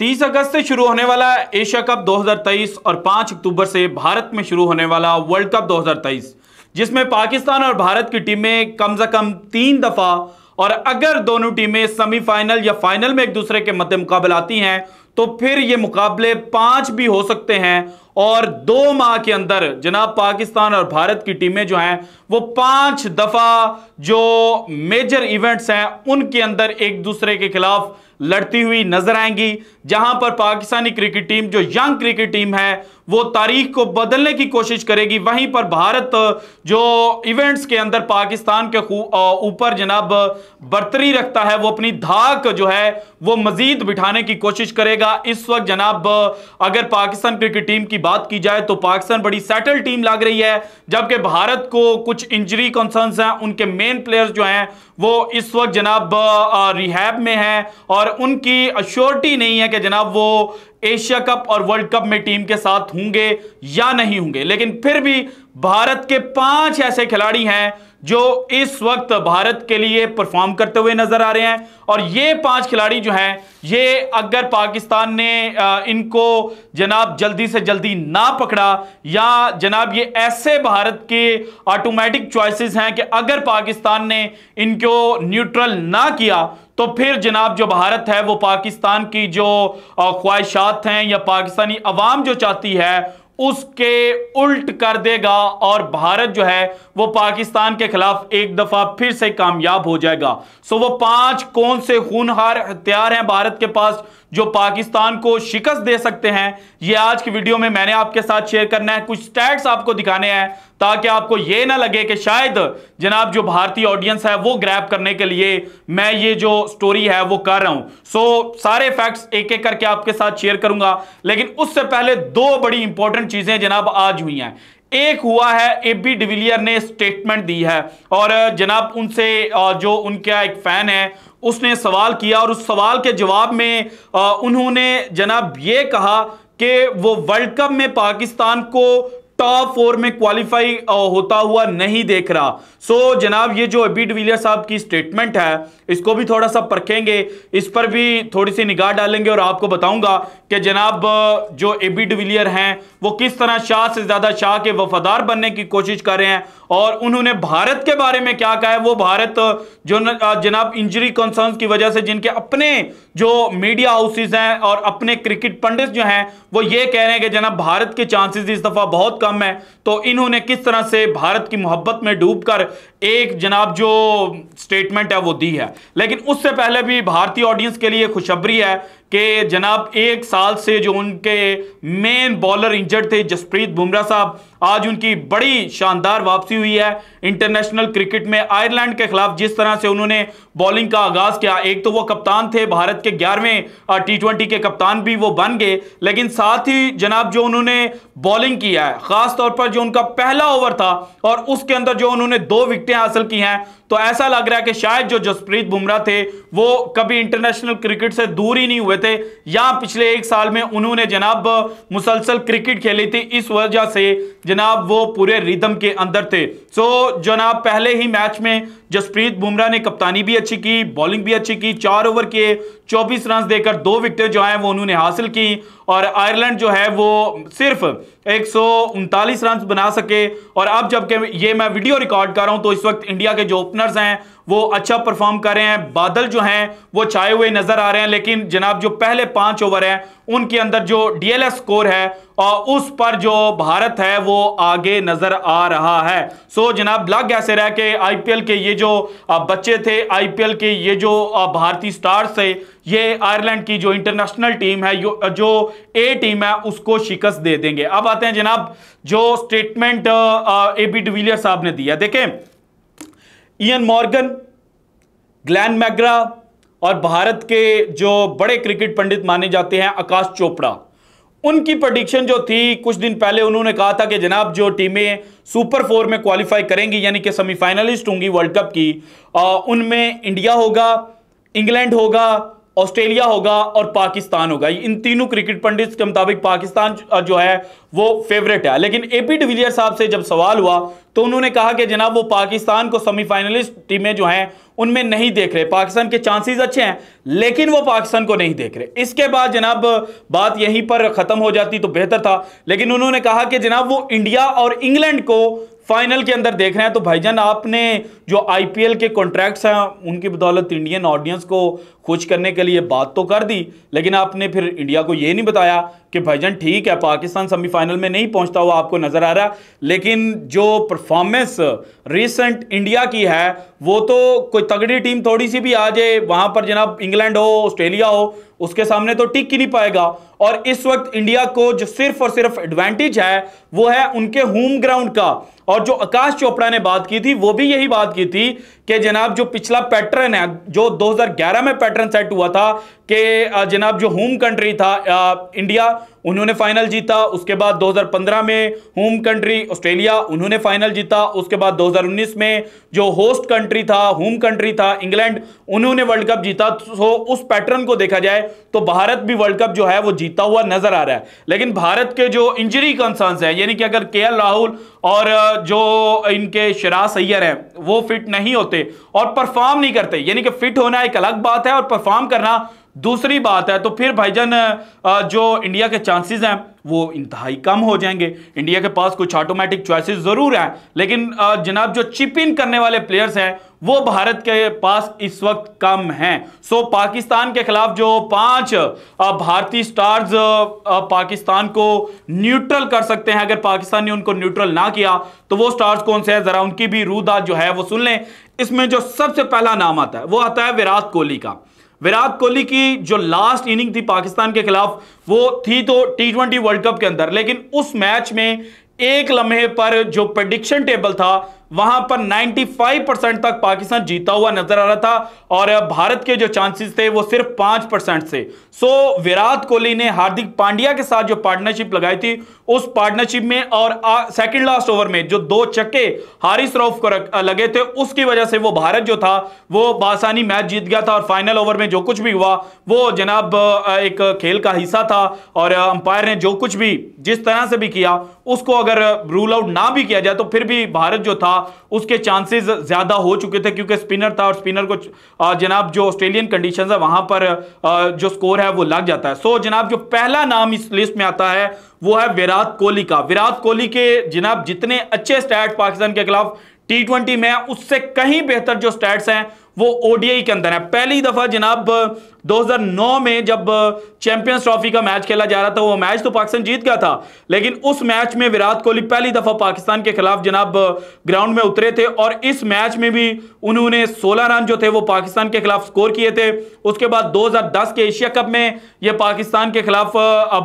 30 अगस्त से शुरू होने वाला एशिया कप 2023 और 5 अक्टूबर से भारत में शुरू होने वाला वर्ल्ड कप 2023 जिसमें पाकिस्तान और भारत की टीमें कम से कम तीन दफा और अगर दोनों टीमें सेमीफाइनल या फाइनल में एक दूसरे के मध्य मुकाबले आती हैं तो फिर ये मुकाबले पांच भी हो सकते हैं और दो माह के अंदर जनाब पाकिस्तान और भारत की टीमें जो हैं वो पांच दफा जो मेजर इवेंट्स हैं उनके अंदर एक दूसरे के खिलाफ लड़ती हुई नजर आएंगी जहां पर पाकिस्तानी क्रिकेट टीम जो यंग क्रिकेट टीम है वो तारीख को बदलने की कोशिश करेगी वहीं पर भारत जो इवेंट्स के अंदर पाकिस्तान के ऊपर जनाब बर्तरी रखता है वो अपनी धाक जो है वो मजीद बिठाने की कोशिश करेगा इस वक्त जनाब अगर पाकिस्तान क्रिकेट टीम की बात की जाए तो पाकिस्तान बड़ी सेटल टीम लग रही है जबकि भारत को कुछ इंजरी कंसर्न्स हैं उनके मेन प्लेयर्स जो हैं वो इस वक्त जनाब रिहैब में हैं और उनकी अश्योरिटी नहीं है कि जनाब वो एशिया कप और वर्ल्ड कप में टीम के साथ होंगे या नहीं होंगे लेकिन फिर भी भारत के पांच ऐसे खिलाड़ी हैं जो इस वक्त भारत के लिए परफॉर्म करते हुए नजर आ रहे हैं और ये पांच खिलाड़ी जो हैं ये अगर पाकिस्तान ने इनको जनाब जल्दी से जल्दी ना पकड़ा या जनाब ये ऐसे भारत के ऑटोमेटिक चॉइसेस हैं कि अगर पाकिस्तान ने इनको न्यूट्रल ना किया तो फिर जनाब जो भारत है वो पाकिस्तान की जो ख्वाहिशात हैं या पाकिस्तानी अवाम जो चाहती है उसके उल्ट कर देगा और भारत जो है वो पाकिस्तान के खिलाफ एक दफा फिर से कामयाब हो जाएगा सो वो पांच कौन से खूनहार हथियार हैं भारत के पास जो पाकिस्तान को शिकस्त दे सकते हैं ये आज की वीडियो में मैंने आपके साथ शेयर करना है कुछ स्टैट्स आपको दिखाने हैं ताकि आपको ये ना लगे कि शायद जनाब जो भारतीय ऑडियंस है वो ग्रैप करने के लिए मैं ये जो स्टोरी है वो कर रहा हूं सो so, सारे फैक्ट्स एक एक करके आपके साथ शेयर करूंगा लेकिन उससे पहले दो बड़ी इंपॉर्टेंट चीजें जनाब आज हुई हैं एक हुआ है ए बी डिविलियर ने स्टेटमेंट दी है और जनाब उनसे जो उनका एक फैन है उसने सवाल किया और उस सवाल के जवाब में उन्होंने जनाब ये कहा कि वो वर्ल्ड कप में पाकिस्तान को टॉप फोर में क्वालिफाई होता हुआ नहीं देख रहा सो so, जनाब ये जो अबी डिविलियर साहब की स्टेटमेंट है इसको भी थोड़ा सा परखेंगे इस पर भी थोड़ी सी निगाह डालेंगे और आपको बताऊंगा कि जनाब जो एबी डिविलियर हैं वो किस तरह शाह से ज़्यादा शाह के वफादार बनने की कोशिश कर रहे हैं और उन्होंने भारत के बारे में क्या कहा है वो भारत जो जनाब इंजरी कंसर्न की वजह से जिनके अपने जो मीडिया हाउसेज हैं और अपने क्रिकेट पंडित जो हैं वो ये कह रहे हैं कि जनाब भारत के चांसेस इस दफ़ा बहुत कम कम है तो इन्होंने किस तरह से भारत की मोहब्बत में डूबकर एक जनाब जो स्टेटमेंट है वो दी है लेकिन उससे पहले भी भारतीय ऑडियंस के लिए खुशबरी है कि जनाब एक साल से जो उनके मेन बॉलर इंजर्ड थे जसप्रीत बुमराह साहब आज उनकी बड़ी शानदार वापसी हुई है इंटरनेशनल क्रिकेट में आयरलैंड के खिलाफ जिस तरह से उन्होंने बॉलिंग का आगाज किया एक तो वो कप्तान थे भारत के ग्यारहवें टी ट्वेंटी के कप्तान भी वो बन गए लेकिन साथ ही जनाब जो उन्होंने बॉलिंग किया है खासतौर पर जो उनका पहला ओवर था और उसके अंदर जो उन्होंने दो विकटें हासिल की हैं तो ऐसा लग रहा है कि शायद जो जसप्रीत बुमराह थे वो कभी इंटरनेशनल क्रिकेट से दूर ही नहीं हुए थे या पिछले एक साल में उन्होंने जनाब मुसलसल क्रिकेट खेली थी इस वजह से जनाब वो पूरे रिदम के अंदर थे सो जनाब पहले ही मैच में जसप्रीत बुमराह ने कप्तानी भी अच्छी की बॉलिंग भी अच्छी की चार ओवर किए 24 रन देकर दो विकेट जो है वो उन्होंने हासिल की और आयरलैंड जो है वो सिर्फ एक रन बना सके और अब जब ये मैं वीडियो रिकॉर्ड कर रहा हूं तो इस वक्त इंडिया के जो ओपनर्स हैं वो अच्छा परफॉर्म कर रहे हैं बादल जो हैं वो छाए हुए नजर आ रहे हैं लेकिन जनाब जो पहले पांच ओवर हैं उनके अंदर जो डीएलएस स्कोर है और उस पर जो भारत है वो आगे नजर आ रहा है सो जनाब लग ऐसे रहा कि आईपीएल के ये जो बच्चे थे आईपीएल के ये जो भारतीय स्टार्स थे ये आयरलैंड की जो इंटरनेशनल टीम है जो ए टीम है उसको शिकस्त दे देंगे अब आते हैं जनाब जो स्टेटमेंट ए बी डिविलियर साहब ने दिया देखें इन मॉर्गन ग्लैन मैग्रा और भारत के जो बड़े क्रिकेट पंडित माने जाते हैं आकाश चोपड़ा उनकी प्रडिक्शन जो थी कुछ दिन पहले उन्होंने कहा था कि जनाब जो टीमें सुपर फोर में क्वालिफाई करेंगी यानी कि सेमीफाइनलिस्ट होंगी वर्ल्ड कप की उनमें इंडिया होगा इंग्लैंड होगा ऑस्ट्रेलिया होगा और पाकिस्तान होगा इन तीनों क्रिकेट पंडित के मुताबिक पाकिस्तान जो है वो फेवरेट है लेकिन एपी डिविलियर साहब से जब सवाल हुआ तो उन्होंने कहा कि जनाब वो पाकिस्तान को सेमीफाइनलिस्ट टीमें जो हैं उनमें नहीं देख रहे पाकिस्तान के चांसेस अच्छे हैं लेकिन वो पाकिस्तान को नहीं देख रहे इसके बाद जनाब बात यहीं पर ख़त्म हो जाती तो बेहतर था लेकिन उन्होंने कहा कि जनाब वो इंडिया और इंग्लैंड को फाइनल के अंदर देख रहे हैं तो भाईजान आपने जो आईपीएल के कॉन्ट्रैक्ट्स हैं उनकी बदौलत इंडियन ऑडियंस को खुश करने के लिए बात तो कर दी लेकिन आपने फिर इंडिया को ये नहीं बताया कि भाईजान ठीक है पाकिस्तान सेमीफाइनल में नहीं पहुंचता हुआ आपको नज़र आ रहा लेकिन जो परफॉर्मेंस रिसेंट इंडिया की है वो तो कोई तगड़ी टीम थोड़ी सी भी आ जाए वहाँ पर जनाब इंग्लैंड हो ऑस्ट्रेलिया हो उसके सामने तो टिक ही नहीं पाएगा और इस वक्त इंडिया को जो सिर्फ और सिर्फ एडवांटेज है वो है उनके होम ग्राउंड का और जो आकाश चोपड़ा ने बात की थी वो भी यही बात की थी कि जनाब जो पिछला पैटर्न है जो 2011 में पैटर्न सेट हुआ था कि जनाब जो होम कंट्री था इंडिया उन्होंने फाइनल जीता उसके बाद 2015 में होम कंट्री ऑस्ट्रेलिया उन्होंने फाइनल जीता उसके बाद 2019 में जो होस्ट कंट्री था होम कंट्री था इंग्लैंड उन्होंने वर्ल्ड कप जीता तो उस पैटर्न को देखा जाए तो भारत भी वर्ल्ड कप जो है वो जीता हुआ नजर आ रहा है लेकिन भारत के जो इंजरी कंसर्स है यानी कि अगर के राहुल और जो इनके शराज सैयर हैं वो फिट नहीं होते और परफॉर्म नहीं करते यानी कि फिट होना एक अलग बात है और परफॉर्म करना दूसरी बात है तो फिर भाईजान जो इंडिया के चांसेस हैं वो इंतहाई कम हो जाएंगे इंडिया के पास कुछ ऑटोमेटिक चॉइसेस ज़रूर हैं लेकिन जनाब जो चिप इन करने वाले प्लेयर्स हैं वो भारत के पास इस वक्त कम हैं सो पाकिस्तान के खिलाफ जो पांच भारतीय स्टार्स पाकिस्तान को न्यूट्रल कर सकते हैं अगर पाकिस्तान ने उनको न्यूट्रल ना किया तो वो स्टार्स कौन से हैं जरा उनकी भी रूदा जो है वो सुन लें इसमें जो सबसे पहला नाम आता है वो आता है विराट कोहली का विराट कोहली की जो लास्ट इनिंग थी पाकिस्तान के खिलाफ वो थी तो टी ट्वेंटी वर्ल्ड कप के अंदर लेकिन उस मैच में एक लम्हे पर जो प्रडिक्शन टेबल था वहां पर 95 परसेंट तक पाकिस्तान जीता हुआ नजर आ रहा था और भारत के जो चांसेस थे वो सिर्फ पांच परसेंट से सो विराट कोहली ने हार्दिक पांड्या के साथ जो पार्टनरशिप लगाई थी उस पार्टनरशिप में और सेकंड लास्ट ओवर में जो दो चक्के हारिस रॉफ को लगे थे उसकी वजह से वो भारत जो था वो बासानी मैच जीत गया था और फाइनल ओवर में जो कुछ भी हुआ वो जनाब एक खेल का हिस्सा था और अंपायर ने जो कुछ भी जिस तरह से भी किया उसको अगर रूल आउट ना भी किया जाए तो फिर भी भारत जो था उसके चांसेस ज़्यादा हो चुके थे क्योंकि स्पिनर था और स्पिनर को जनाब जो ऑस्ट्रेलियन कंडीशन है वहां पर जो स्कोर है वो लग जाता है सो जनाब जो पहला नाम इस लिस्ट में आता है वो है विराट कोहली का विराट कोहली के जनाब जितने अच्छे स्टैट पाकिस्तान के खिलाफ टी ट्वेंटी में उससे कहीं बेहतर जो स्टैट्स हैं वो ओडीआई के अंदर है पहली दफा जनाब 2009 में जब चैंपियंस ट्रॉफी का मैच खेला जा रहा था वो मैच तो पाकिस्तान जीत गया था लेकिन उस मैच में विराट कोहली पहली दफा पाकिस्तान के खिलाफ जनाब ग्राउंड में उतरे थे और इस मैच में भी उन्होंने 16 रन जो थे वो पाकिस्तान के खिलाफ स्कोर किए थे उसके बाद 2010 के एशिया कप में ये पाकिस्तान के खिलाफ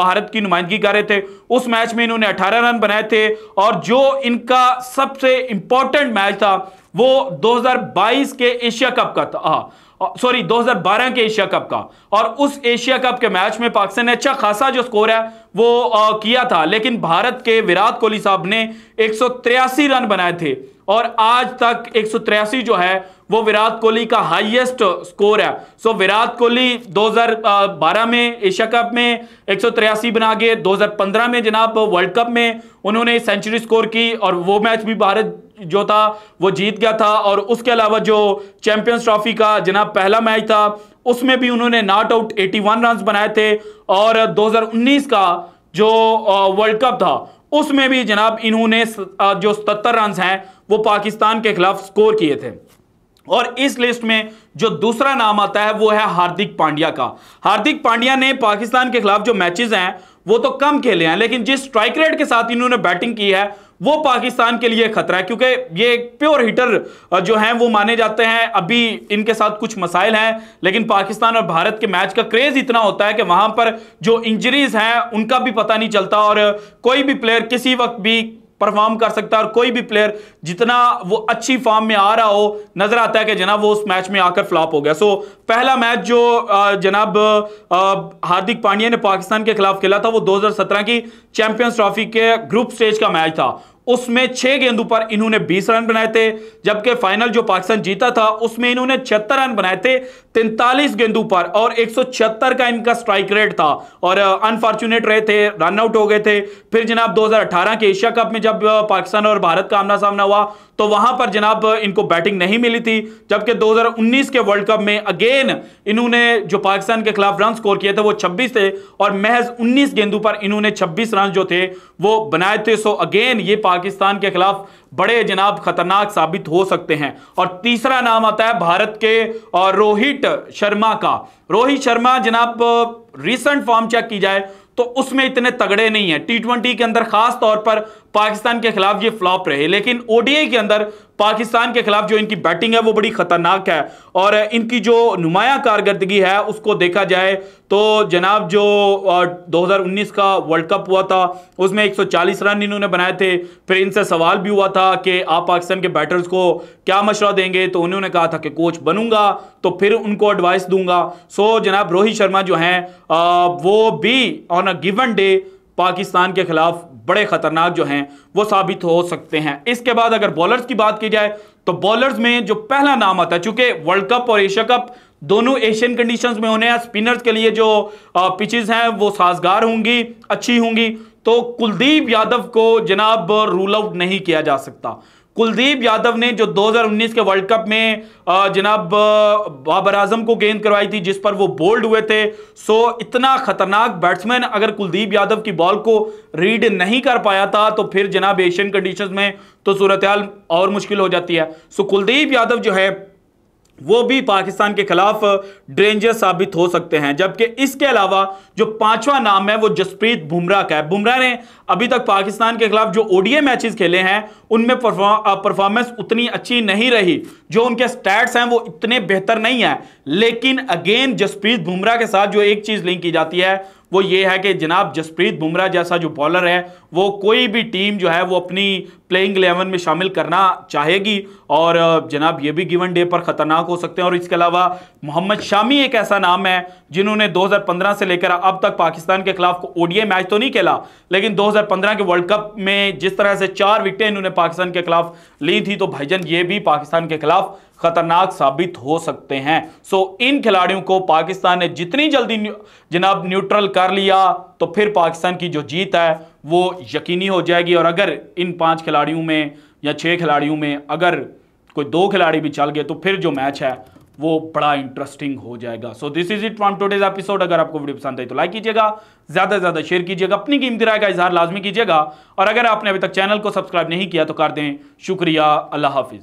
भारत की नुमाइंदगी कर रहे थे उस मैच में इन्होंने अठारह रन बनाए थे और जो इनका सबसे इंपॉर्टेंट मैच था वो 2022 के एशिया कप का था सॉरी 2012 के एशिया कप का और उस एशिया कप के मैच में पाकिस्तान ने अच्छा खासा जो स्कोर है वो आ, किया था लेकिन भारत के विराट कोहली साहब ने एक रन बनाए थे और आज तक एक जो है वो विराट कोहली का हाईएस्ट स्कोर है सो विराट कोहली 2012 में एशिया कप में एक बना गए 2015 में जनाब वर्ल्ड कप में उन्होंने सेंचुरी स्कोर की और वो मैच भी भारत जो था वो जीत गया था और उसके अलावा जो चैंपियंस ट्रॉफी का जना पहला मैच था उसमें भी उन्होंने नॉट आउट 81 रन बनाए थे और 2019 का जो वर्ल्ड कप था उसमें भी जनाब इन्होंने जो 77 रन हैं वो पाकिस्तान के खिलाफ स्कोर किए थे और इस लिस्ट में जो दूसरा नाम आता है वो है हार्दिक पांड्या का हार्दिक पांड्या ने पाकिस्तान के खिलाफ जो मैचेस हैं वो तो कम खेले हैं लेकिन जिस स्ट्राइक रेट के साथ इन्होंने बैटिंग की है वो पाकिस्तान के लिए खतरा है क्योंकि ये प्योर हिटर जो हैं वो माने जाते हैं अभी इनके साथ कुछ मसाइल हैं लेकिन पाकिस्तान और भारत के मैच का क्रेज इतना होता है कि वहां पर जो इंजरीज हैं उनका भी पता नहीं चलता और कोई भी प्लेयर किसी वक्त भी परफॉर्म कर सकता है और कोई भी प्लेयर जितना वो अच्छी फॉर्म में आ रहा हो नजर आता है कि जनाब वो उस मैच में आकर फ्लॉप हो गया सो पहला मैच जो जनाब हार्दिक पांड्या ने पाकिस्तान के खिलाफ खेला था वो 2017 की चैंपियंस ट्रॉफी के ग्रुप स्टेज का मैच था उसमें छह गेंदों पर इन्होंने बीस रन बनाए थे जबकि फाइनल जो पाकिस्तान जीता था उसमें इन्होंने छिहत्तर रन बनाए थे तैंतालीस गेंदों पर और एक का इनका स्ट्राइक रेट था और अनफॉर्चुनेट रहे थे रन आउट हो गए थे फिर जनाब 2018 के एशिया कप में जब पाकिस्तान और भारत का आमना सामना हुआ तो वहां पर जनाब इनको बैटिंग नहीं मिली थी जबकि 2019 के वर्ल्ड कप में अगेन इन्होंने जो पाकिस्तान के खिलाफ रन स्कोर किए थे वो 26 थे और महज 19 गेंदों पर इन्होंने 26 रन जो थे वो बनाए थे सो अगेन ये पाकिस्तान पाकिस्तान के खिलाफ बड़े जनाब खतरनाक साबित हो सकते हैं और तीसरा नाम आता है भारत के और रोहित शर्मा का रोहित शर्मा जनाब रिसेंट फॉर्म चेक की जाए तो उसमें इतने तगड़े नहीं है टी ट्वेंटी के अंदर खास तौर पर पाकिस्तान के खिलाफ ये फ्लॉप रहे लेकिन ओडीए के अंदर पाकिस्तान के खिलाफ जो इनकी बैटिंग है वो बड़ी खतरनाक है और इनकी जो नुमाया कारकर्दगी है उसको देखा जाए तो जनाब जो 2019 का वर्ल्ड कप हुआ था उसमें 140 रन इन्होंने बनाए थे फिर इनसे सवाल भी हुआ था कि आप पाकिस्तान के बैटर्स को क्या मशवरा देंगे तो उन्होंने कहा था कि कोच बनूंगा तो फिर उनको एडवाइस दूंगा सो जनाब रोहित शर्मा जो हैं वो भी on a given day Pakistan के खिलाफ बड़े खतरनाक जो हैं वो साबित हो सकते हैं इसके बाद अगर बॉलर्स की बात की जाए तो बॉलर्स में जो पहला नाम आता है चूंकि वर्ल्ड कप और एशिया कप दोनों एशियन कंडीशंस में होने हैं स्पिनर्स के लिए जो पिचेस हैं वो साजगार होंगी अच्छी होंगी तो कुलदीप यादव को जनाब रूल आउट नहीं किया जा सकता कुलदीप यादव ने जो 2019 के वर्ल्ड कप में जनाब बाबर आजम को गेंद करवाई थी जिस पर वो बोल्ड हुए थे सो इतना खतरनाक बैट्समैन अगर कुलदीप यादव की बॉल को रीड नहीं कर पाया था तो फिर जनाब एशियन कंडीशंस में तो सूरत और मुश्किल हो जाती है सो कुलदीप यादव जो है वो भी पाकिस्तान के खिलाफ डेंजर साबित हो सकते हैं जबकि इसके अलावा जो पांचवा नाम है वो जसप्रीत बुमराह का है बुमराह ने अभी तक पाकिस्तान के खिलाफ जो ओडीए मैचेस खेले हैं उनमें परफॉर्मेंस उतनी अच्छी नहीं रही जो उनके स्टैट्स हैं वो इतने बेहतर नहीं है लेकिन अगेन जसप्रीत बुमराह के साथ जो एक चीज़ लिंक की जाती है वो ये है कि जनाब जसप्रीत बुमराह जैसा जो बॉलर है वो कोई भी टीम जो है वो अपनी प्लेइंग इलेवन में शामिल करना चाहेगी और जनाब ये भी गिवन डे पर ख़तरनाक हो सकते हैं और इसके अलावा मोहम्मद शामी एक ऐसा नाम है जिन्होंने 2015 से लेकर अब तक पाकिस्तान के खिलाफ ओडीए मैच तो नहीं खेला लेकिन 2015 के वर्ल्ड कप में जिस तरह से चार विकटें इन्होंने पाकिस्तान के खिलाफ ली थी तो भाईजन ये भी पाकिस्तान के खिलाफ खतरनाक साबित हो सकते हैं सो इन खिलाड़ियों को पाकिस्तान ने जितनी जल्दी जनाब न्यूट्रल कर लिया तो फिर पाकिस्तान की जो जीत है वो यकीनी हो जाएगी और अगर इन पाँच खिलाड़ियों में या छः खिलाड़ियों में अगर कोई दो खिलाड़ी भी चल गए तो फिर जो मैच है वो बड़ा इंटरेस्टिंग हो जाएगा so this is it from today's episode अगर आपको वीडियो पसंद आई तो लाइक कीजिएगा ज्यादा से ज्यादा शेयर कीजिएगा अपनी कीमती राय का इजहार लाजमी कीजिएगा और अगर आपने अभी तक चैनल को सब्सक्राइब नहीं किया तो कर दें शुक्रिया अल्लाह हाफिज़